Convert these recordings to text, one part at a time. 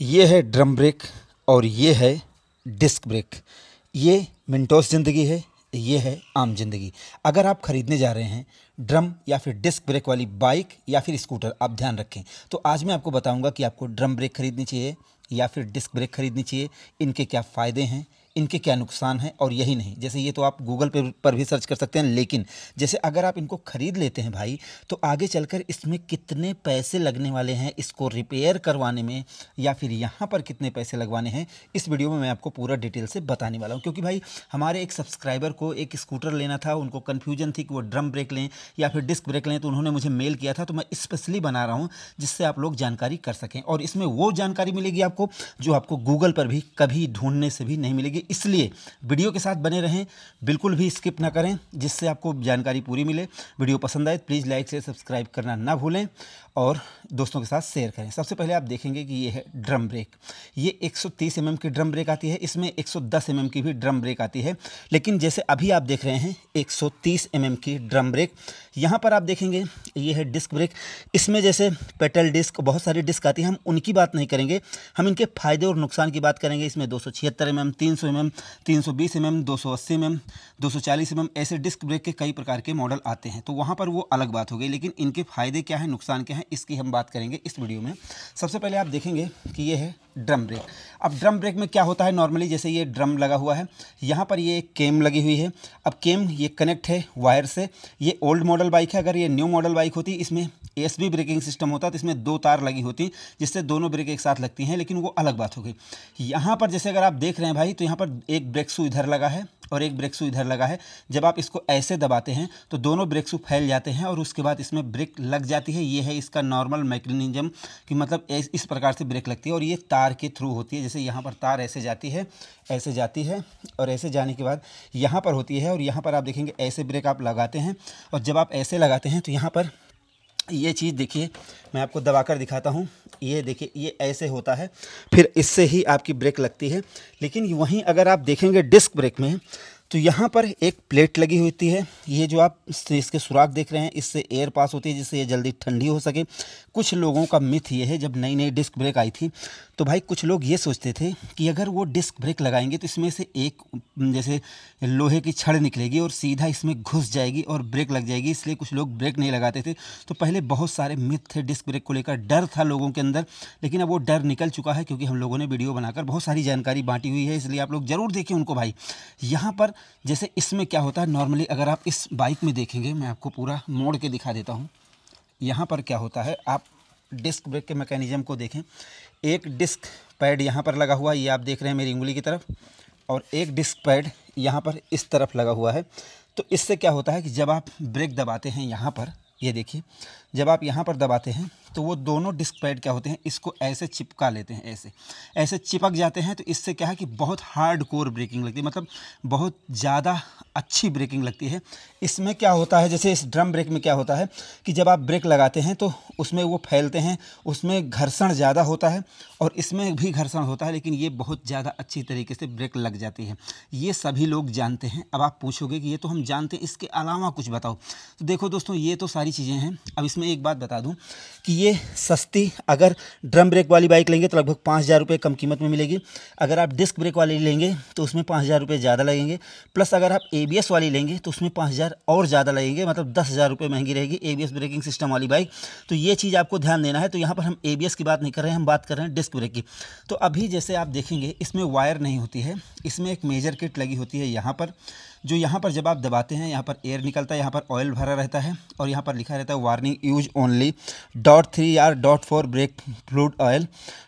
ये है drum break और ये है डिस्क ब्रेक ये मिनटोस ज़िंदगी है ये है आम जिंदगी अगर आप खरीदने जा रहे हैं ड्रम या फिर डिस्क ब्रेक वाली बाइक या फिर स्कूटर आप ध्यान रखें तो आज मैं आपको बताऊंगा कि आपको ड्रम ब्रेक खरीदनी चाहिए या फिर डिस्क ब्रेक खरीदनी चाहिए इनके क्या फ़ायदे हैं इनके क्या नुकसान हैं और यही नहीं जैसे ये तो आप गूगल पे पर भी सर्च कर सकते हैं लेकिन जैसे अगर आप इनको ख़रीद लेते हैं भाई तो आगे चलकर इसमें कितने पैसे लगने वाले हैं इसको रिपेयर करवाने में या फिर यहाँ पर कितने पैसे लगवाने हैं इस वीडियो में मैं आपको पूरा डिटेल से बताने वाला हूँ क्योंकि भाई हमारे एक सब्सक्राइबर को एक स्कूटर लेना था उनको कन्फ्यूजन थी कि वो ड्रम ब्रेक लें या फिर डिस्क ब्रेक लें तो उन्होंने मुझे मेल किया था तो मैं स्पेशली बना रहा हूँ जिससे आप लोग जानकारी कर सकें और इसमें वो जानकारी मिलेगी आपको जो आपको गूगल पर भी कभी ढूंढने से भी नहीं मिलेगी इसलिए वीडियो के साथ बने रहें बिल्कुल भी स्किप ना करें जिससे आपको जानकारी पूरी मिले वीडियो पसंद आए तो प्लीज़ लाइक से सब्सक्राइब करना ना भूलें और दोस्तों के साथ शेयर करें सबसे पहले आप देखेंगे कि ये है ड्रम ब्रेक ये 130 mm की ड्रम ब्रेक आती है इसमें 110 mm की भी ड्रम ब्रेक आती है लेकिन जैसे अभी आप देख रहे हैं 130 mm की ड्रम ब्रेक यहाँ पर आप देखेंगे ये है डिस्क ब्रेक इसमें जैसे पेटल डिस्क बहुत सारी डिस्क आती है हम उनकी बात नहीं करेंगे हम इनके फ़ायदे और नुकसान की बात करेंगे इसमें दो सौ छिहत्तर एम mm, एम तीन सौ एम mm, एम तीन सौ बीस एम mm, एम दो सौ अस्सी एम एम दो सौ चालीस एम एम ऐसे डिस्क ब्रेक के कई प्रकार के मॉडल आते हैं तो वहाँ पर वो अलग बात हो गई लेकिन इनके फ़ायदे क्या हैं नुकसान क्या हैं इसकी हम बात करेंगे इस वीडियो में सबसे पहले आप देखेंगे कि ये है ड्रम ब्रेक अब ड्रम ब्रेक में क्या होता है नॉर्मली जैसे ये ड्रम लगा हुआ है यहाँ पर ये केम लगी हुई है अब केम ये कनेक्ट है वायर से ये ओल्ड मॉडल बाइक है अगर ये न्यू मॉडल बाइक होती इसमें एस ब्रेकिंग सिस्टम होता तो इसमें दो तार लगी होती जिससे दोनों ब्रेक एक साथ लगती हैं लेकिन वो अलग बात हो गई यहाँ पर जैसे अगर आप देख रहे हैं भाई तो यहाँ पर एक ब्रेक सू इधर लगा है और एक ब्रेक सू इधर लगा है जब आप इसको ऐसे दबाते हैं तो दोनों ब्रेक सू फैल जाते हैं और उसके बाद इसमें ब्रेक लग जाती है ये है इसका नॉर्मल मैकेनिज्म कि मतलब इस प्रकार से ब्रेक लगती है और ये तार तार के थ्रू होती है जैसे यहाँ पर तार ऐसे जाती है ऐसे जाती है और ऐसे जाने के बाद यहाँ पर होती है और यहाँ पर आप देखेंगे ऐसे ब्रेक आप लगाते हैं और जब आप ऐसे लगाते हैं तो यहाँ पर ये चीज़ देखिए मैं आपको दबाकर दिखाता हूँ ये देखिए ये ऐसे होता है फिर इससे ही आपकी ब्रेक लगती है लेकिन वहीं अगर आप देखेंगे डिस्क ब्रेक में तो यहाँ पर एक प्लेट लगी होती है ये जो आप इसके सुराख देख रहे हैं इससे एयर पास होती है जिससे ये जल्दी ठंडी हो सके कुछ लोगों का मिथ ये है जब नई नई डिस्क ब्रेक आई थी तो भाई कुछ लोग ये सोचते थे कि अगर वो डिस्क ब्रेक लगाएंगे तो इसमें से एक जैसे लोहे की छड़ निकलेगी और सीधा इसमें घुस जाएगी और ब्रेक लग जाएगी इसलिए कुछ लोग ब्रेक नहीं लगाते थे तो पहले बहुत सारे मिथ थे डिस्क ब्रेक को लेकर डर था लोगों के अंदर लेकिन अब वो डर निकल चुका है क्योंकि हम लोगों ने वीडियो बनाकर बहुत सारी जानकारी बांटी हुई है इसलिए आप लोग ज़रूर देखें उनको भाई यहाँ पर जैसे इसमें क्या होता है नॉर्मली अगर आप इस बाइक में देखेंगे मैं आपको पूरा मोड़ के दिखा देता हूँ यहाँ पर क्या होता है आप डिस्क ब्रेक के मैकेनिज्म को देखें एक डिस्क पैड यहाँ पर लगा हुआ है ये आप देख रहे हैं मेरी उंगली की तरफ और एक डिस्क पैड यहाँ पर इस तरफ लगा हुआ है तो इससे क्या होता है कि जब आप ब्रेक दबाते हैं यहाँ पर ये देखिए जब आप यहाँ पर दबाते हैं तो वो दोनों डिस्क पैड क्या होते हैं इसको ऐसे चिपका लेते हैं ऐसे ऐसे चिपक जाते हैं तो इससे क्या है कि बहुत हार्ड कोर ब्रेकिंग लगती है मतलब बहुत ज़्यादा अच्छी ब्रेकिंग लगती है इसमें क्या होता है जैसे इस ड्रम ब्रेक में क्या होता है कि जब आप ब्रेक लगाते हैं तो उसमें वो फैलते हैं उसमें घर्षण ज़्यादा होता है और इसमें भी घर्षण होता है लेकिन ये बहुत ज़्यादा अच्छी तरीके से ब्रेक लग जाती है ये सभी लोग जानते हैं अब आप पूछोगे कि ये तो हम जानते हैं इसके अलावा कुछ बताओ तो देखो दोस्तों ये तो सारी चीज़ें हैं अब इसमें एक बात बता दूँ कि ये सस्ती अगर ड्रम ब्रेक वाली बाइक लेंगे तो लगभग पाँच हज़ार रुपये कम कीमत में मिलेगी अगर आप डिस्क ब्रेक वाली लेंगे तो उसमें पाँच हज़ार रुपये ज़्यादा लगेंगे प्लस अगर आप ए एबीएस वाली लेंगे तो उसमें पाँच हज़ार और ज़्यादा लगेंगे मतलब दस हज़ार रुपये महंगी रहेगी ए ब्रेकिंग सिस्टम वाली बाइक तो ये चीज़ आपको ध्यान देना है तो यहाँ पर हम ए की बात नहीं कर रहे हैं हम बात कर रहे हैं डिस्क ब्रेक की तो अभी जैसे आप देखेंगे इसमें वायर नहीं होती है इसमें एक मेजर किट लगी होती है यहाँ पर जो यहाँ पर जब आप दबाते हैं यहाँ पर एयर निकलता है यहाँ पर ऑयल भरा रहता है और यहाँ पर लिखा रहता है warning use only DOT three or DOT four brake fluid oil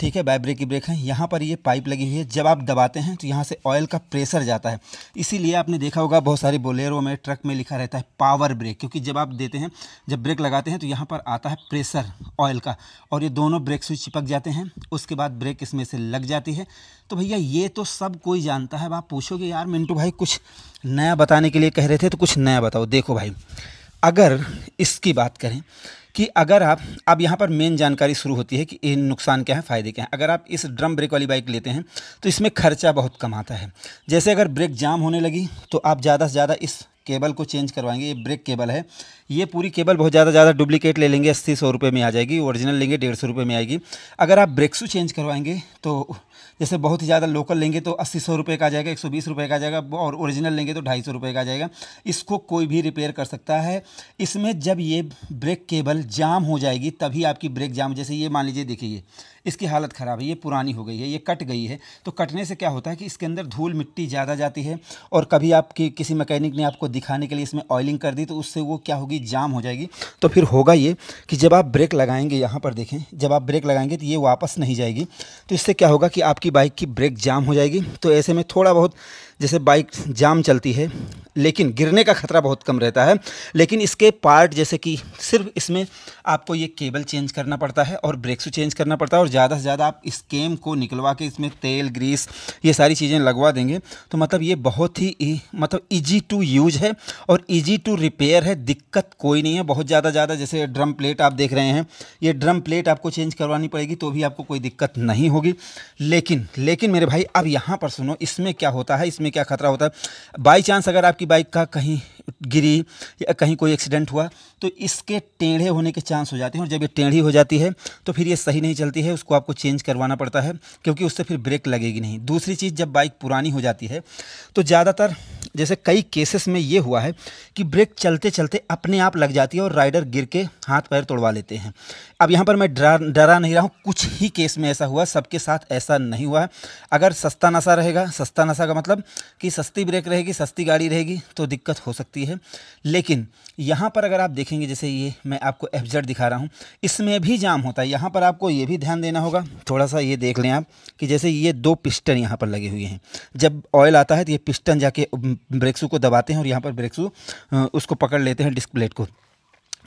ठीक है बाय ब्रेक की ब्रेक है यहाँ पर ये पाइप लगी हुई है जब आप दबाते हैं तो यहाँ से ऑयल का प्रेशर जाता है इसीलिए आपने देखा होगा बहुत सारे बोलेरो में ट्रक में लिखा रहता है पावर ब्रेक क्योंकि जब आप देते हैं जब ब्रेक लगाते हैं तो यहाँ पर आता है प्रेशर ऑयल का और ये दोनों ब्रेक स्विच चिपक जाते हैं उसके बाद ब्रेक इसमें से लग जाती है तो भैया ये तो सब कोई जानता है अब आप पूछोगे यार मिंटू भाई कुछ नया बताने के लिए कह रहे थे तो कुछ नया बताओ देखो भाई अगर इसकी बात करें कि अगर आप अब यहाँ पर मेन जानकारी शुरू होती है कि ये नुकसान क्या है फ़ायदे क्या हैं अगर आप इस ड्रम ब्रेक वाली बाइक लेते हैं तो इसमें खर्चा बहुत कम आता है जैसे अगर ब्रेक जाम होने लगी तो आप ज़्यादा से ज़्यादा इस केबल को चेंज करवाएंगे ये ब्रेक केबल है ये पूरी केबल बहुत ज़्यादा ज़्यादा डुप्लीकेट ले लेंगे अस्सी सौ रुपये में आ जाएगी ओरिजिनल लेंगे डेढ़ सौ रुपये में आएगी अगर आप शू चेंज करवाएंगे तो जैसे बहुत ही ज़्यादा लोकल लेंगे तो अस्सी सौ रुपये का आ जाएगा एक सौ बीस रुपये का आ जाएगा और ओरिजिनल लेंगे तो ढाई सौ रुपये का आ जाएगा इसको कोई भी रिपेयर कर सकता है इसमें जब ये ब्रेक केबल जाम हो जाएगी तभी आपकी ब्रेक जाम जैसे ये मान लीजिए देखिए इसकी हालत ख़राब है ये पुरानी हो गई है ये कट गई है तो कटने से क्या होता है कि इसके अंदर धूल मिट्टी ज़्यादा जाती है और कभी आपकी किसी मैकेनिक ने आपको दिखाने के लिए इसमें ऑयलिंग कर दी तो उससे वो क्या होगी जाम हो जाएगी तो फिर होगा ये कि जब आप ब्रेक लगाएंगे यहाँ पर देखें जब आप ब्रेक लगाएंगे तो ये वापस नहीं जाएगी तो इससे क्या होगा कि आपकी बाइक की ब्रेक जाम हो जाएगी तो ऐसे में थोड़ा बहुत जैसे बाइक जाम चलती है लेकिन गिरने का खतरा बहुत कम रहता है लेकिन इसके पार्ट जैसे कि सिर्फ इसमें आपको ये केबल चेंज करना पड़ता है और ब्रेक्स चेंज करना पड़ता है और ज़्यादा से ज़्यादा आप इस केम को निकलवा के इसमें तेल ग्रीस ये सारी चीज़ें लगवा देंगे तो मतलब ये बहुत ही मतलब ईजी टू यूज है और ईजी टू रिपेयर है दिक्कत कोई नहीं है बहुत ज़्यादा ज़्यादा जैसे ड्रम प्लेट आप देख रहे हैं ये ड्रम प्लेट आपको चेंज करवानी पड़ेगी तो भी आपको कोई दिक्कत नहीं होगी लेकिन लेकिन मेरे भाई अब यहाँ पर सुनो इसमें क्या होता है इसमें में क्या खतरा होता है बाई चांस अगर आपकी बाइक का कहीं गिरी या कहीं कोई एक्सीडेंट हुआ तो इसके टेढ़े होने के चांस हो जाते हैं और जब ये टेढ़ी हो जाती है तो फिर ये सही नहीं चलती है उसको आपको चेंज करवाना पड़ता है क्योंकि उससे फिर ब्रेक लगेगी नहीं दूसरी चीज़ जब बाइक पुरानी हो जाती है तो ज़्यादातर जैसे कई केसेस में ये हुआ है कि ब्रेक चलते चलते अपने आप लग जाती है और राइडर गिर के हाथ पैर तोड़वा लेते हैं अब यहाँ पर मैं डरा डरा नहीं रहा हूँ कुछ ही केस में ऐसा हुआ सबके साथ ऐसा नहीं हुआ है अगर सस्ता नशा रहेगा सस्ता नशा का मतलब कि सस्ती ब्रेक रहेगी सस्ती गाड़ी रहेगी तो दिक्कत हो सकती है लेकिन यहाँ पर अगर आप देखेंगे जैसे ये मैं आपको एफ दिखा रहा हूँ इसमें भी जाम होता है यहाँ पर आपको ये भी ध्यान देना होगा थोड़ा सा ये देख लें आप कि जैसे ये दो पिस्टन यहाँ पर लगे हुए हैं जब ऑयल आता है तो ये पिस्टन जाके ब्रेक शू को दबाते हैं और यहाँ पर ब्रेक उसको पकड़ लेते हैं डिस्क प्लेट को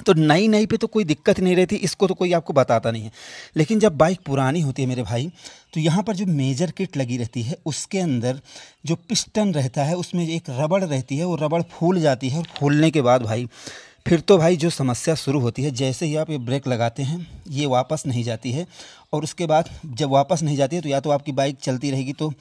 तो नई नई पे तो कोई दिक्कत नहीं रहती इसको तो कोई आपको बताता नहीं है लेकिन जब बाइक पुरानी होती है मेरे भाई तो यहाँ पर जो मेजर किट लगी रहती है उसके अंदर जो पिस्टन रहता है उसमें एक रबड़ रहती है वो रबड़ फूल जाती है और फूलने के बाद भाई फिर तो भाई जो समस्या शुरू होती है जैसे ही आप ये ब्रेक लगाते हैं ये वापस नहीं जाती है और उसके बाद जब वापस नहीं जाती है तो या तो आपकी बाइक चलती रहेगी तो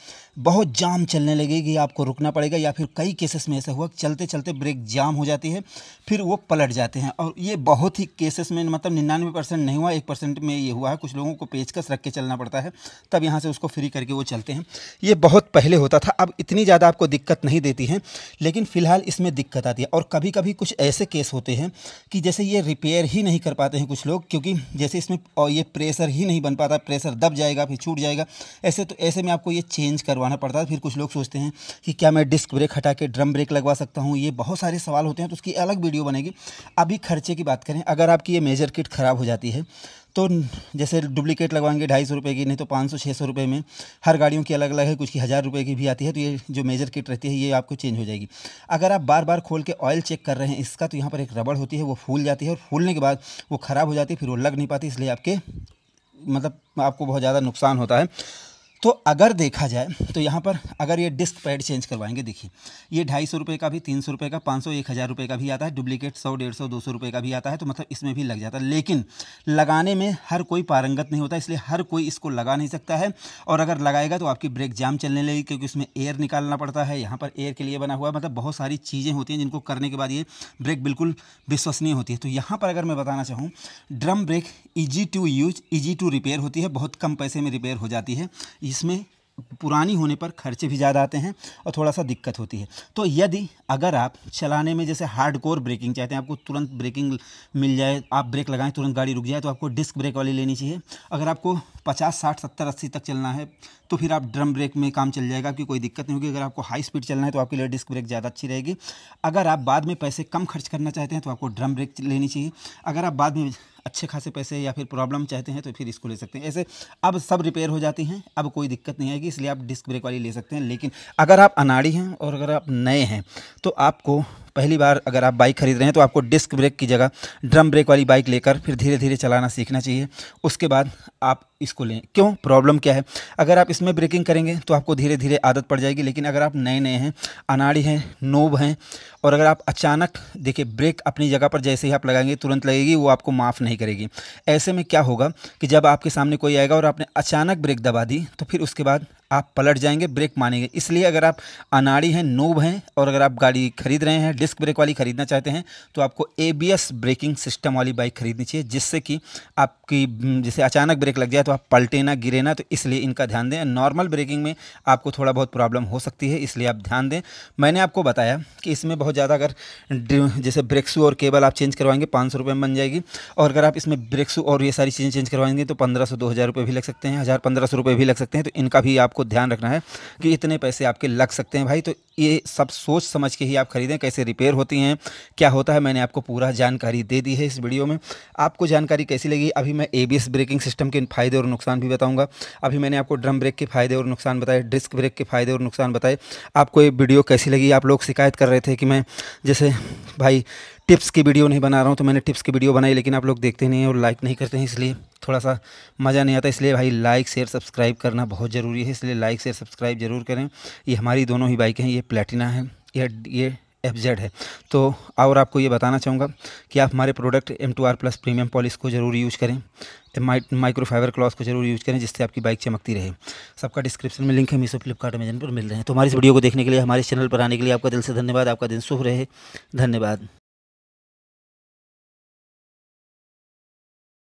बहुत जाम चलने लगेगी आपको रुकना पड़ेगा या फिर कई केसेस में ऐसा हुआ चलते चलते ब्रेक जाम हो जाती है फिर वो पलट जाते हैं और ये बहुत ही केसेस में मतलब निन्यानवे परसेंट नहीं हुआ एक परसेंट में ये हुआ है कुछ लोगों को पेचकस रख के चलना पड़ता है तब यहाँ से उसको फ्री करके वो चलते हैं ये बहुत पहले होता था अब इतनी ज़्यादा आपको दिक्कत नहीं देती है लेकिन फ़िलहाल इसमें दिक्कत आती है और कभी कभी कुछ ऐसे केस होते हैं कि जैसे ये रिपेयर ही नहीं कर पाते हैं कुछ लोग क्योंकि जैसे इसमें और ये प्रेशर ही नहीं बन पाता है प्रेशर दब जाएगा फिर छूट जाएगा ऐसे तो ऐसे में आपको ये चेंज करवाना पड़ता है फिर कुछ लोग सोचते हैं कि क्या मैं डिस्क ब्रेक हटा के ड्रम ब्रेक लगवा सकता हूँ ये बहुत सारे सवाल होते हैं तो उसकी अलग वीडियो बनेगी अभी खर्चे की बात करें अगर आपकी ये मेजर किट ख़राब हो जाती है तो जैसे डुप्लीकेट लगवाएंगे ढाई सौ रुपये की नहीं तो पाँच सौ छः सौ रुपये में हर गाड़ियों की अलग अलग है कुछ की हज़ार रुपये की भी आती है तो ये जो मेजर किट रहती है ये आपको चेंज हो जाएगी अगर आप बार बार खोल के ऑयल चेक कर रहे हैं इसका तो यहाँ पर एक रबड़ होती है वो फूल जाती है और फूलने के बाद वो ख़राब हो जाती है फिर वो लग नहीं पाती इसलिए आपके मतलब आपको बहुत ज़्यादा नुकसान होता है तो अगर देखा जाए तो यहाँ पर अगर ये डिस्क पैड चेंज करवाएंगे देखिए ये ढाई सौ रुपये का भी तीन सौ रुपये का पाँच सौ एक हज़ार रुपये का भी आता है डुप्लीकेट सौ डेढ़ सौ दो सौ रुपये का भी आता है तो मतलब इसमें भी लग जाता है लेकिन लगाने में हर कोई पारंगत नहीं होता इसलिए हर कोई इसको लगा नहीं सकता है और अगर लगाएगा तो आपकी ब्रेक जाम चलने लगेगी क्योंकि उसमें एयर निकालना पड़ता है यहाँ पर एयर के लिए बना हुआ मतलब बहुत सारी चीज़ें होती हैं जिनको करने के बाद ये ब्रेक बिल्कुल विश्वसनीय होती है तो यहाँ पर अगर मैं बताना चाहूँ drum brake easy to use easy to repair होती है बहुत कम पैसे में रिपेयर हो जाती है इसमें पुरानी होने पर खर्चे भी ज़्यादा आते हैं और थोड़ा सा दिक्कत होती है तो यदि अगर आप चलाने में जैसे हार्ड कोर ब्रेकिंग चाहते हैं आपको तुरंत ब्रेकिंग मिल जाए आप ब्रेक लगाएं तुरंत गाड़ी रुक जाए तो आपको डिस्क ब्रेक वाली लेनी चाहिए अगर आपको पचास साठ सत्तर अस्सी तक चलना है तो फिर आप ड्रम ब्रेक में काम चल जाएगा आपकी कोई दिक्कत नहीं होगी अगर आपको हाई स्पीड चलना है तो आपके लिए डिस्क ब्रेक ज़्यादा अच्छी रहेगी अगर आप बाद में पैसे कम खर्च करना चाहते हैं तो आपको ड्रम ब्रेक लेनी चाहिए अगर आप बाद में अच्छे खासे पैसे या फिर प्रॉब्लम चाहते हैं तो फिर इसको ले सकते हैं ऐसे अब सब रिपेयर हो जाती हैं अब कोई दिक्कत नहीं आएगी इसलिए लिए आप डिस्क ब्रेक वाली ले सकते हैं लेकिन अगर आप अनाड़ी हैं और अगर आप नए हैं तो आपको पहली बार अगर आप बाइक खरीद रहे हैं तो आपको डिस्क ब्रेक की जगह ड्रम ब्रेक वाली बाइक लेकर फिर धीरे धीरे चलाना सीखना चाहिए उसके बाद आप इसको लें क्यों प्रॉब्लम क्या है अगर आप इसमें ब्रेकिंग करेंगे तो आपको धीरे धीरे आदत पड़ जाएगी लेकिन अगर आप नए नए हैं अनाड़ी हैं नोब हैं और अगर आप अचानक देखिए ब्रेक अपनी जगह पर जैसे ही आप लगाएंगे तुरंत लगेगी वो आपको माफ़ नहीं करेगी ऐसे में क्या होगा कि जब आपके सामने कोई आएगा और आपने अचानक ब्रेक दबा दी तो फिर उसके बाद आप पलट जाएंगे ब्रेक मानेंगे इसलिए अगर आप अनाड़ी हैं नोब हैं और अगर आप गाड़ी खरीद रहे हैं डिस्क ब्रेक वाली ख़रीदना चाहते हैं तो आपको ए ब्रेकिंग सिस्टम वाली बाइक खरीदनी चाहिए जिससे कि आपकी हम्म, जैसे अचानक ब्रेक लग जाए तो आप पलटे ना गिरे ना तो इसलिए इनका ध्यान दें नॉर्मल ब्रेकिंग में आपको थोड़ा बहुत प्रॉब्लम हो सकती है इसलिए आप ध्यान दें मैंने आपको बताया कि इसमें बहुत ज़्यादा अगर जैसे ब्रेक्सू और केबल आप चेंज करवाएंगे पाँच सौ में बन जाएगी और अगर आप इसमें ब्रेक्सू और ये सारी चीज़ें चेंज करवाएंगे तो पंद्रह सौ दो हज़ार रुपये भी लग सकते हैं हज़ार पंद्रह सौ रुपये भी लग सकते हैं तो इनका भी आपको ध्यान रखना है कि इतने पैसे आपके लग सकते हैं भाई तो ये सब सोच समझ के ही आप खरीदें कैसे रिपेयर होती हैं क्या होता है मैंने आपको पूरा जानकारी दे दी है इस वीडियो में आपको जानकारी कैसी लगी अभी मैं ए ब्रेकिंग सिस्टम के फ़ायदे और नुकसान भी बताऊँगा अभी मैंने आपको ड्रम ब्रेक के फ़ायदे और नुकसान बताए डिस्क ब्रेक के फ़ायदे और नुकसान बताए आपको ये वीडियो कैसी लगी आप लोग शिकायत कर रहे थे कि मैं जैसे भाई टिप्स की वीडियो नहीं बना रहा हूँ तो मैंने टिप्स की वीडियो बनाई लेकिन आप लोग देखते नहीं और लाइक नहीं करते हैं इसलिए थोड़ा सा मज़ा नहीं आता इसलिए भाई लाइक शेयर सब्सक्राइब करना बहुत ज़रूरी है इसलिए लाइक शेयर सब्सक्राइब ज़रूर करें ये हमारी दोनों ही बाइक हैं ये प्लेटिना है ये ये एफ जेड है तो और आपको ये बताना चाहूँगा कि आप हमारे product M two R plus premium polish को ज़रूर यूज़ करें माइक्रो फाइबर क्लॉथ को जरूर यूज़ करें जिससे आपकी बाइक चमकती रहे सबका डिस्क्रिप्शन में लिंक है मीशो फ्लिपकार्ट अमेजन पर मिल रहे हैं तो हमारी इस वीडियो को देखने के लिए हमारे चैनल पर आने के लिए आपका दिल से धन्यवाद आपका दिन शुभ रहे धन्यवाद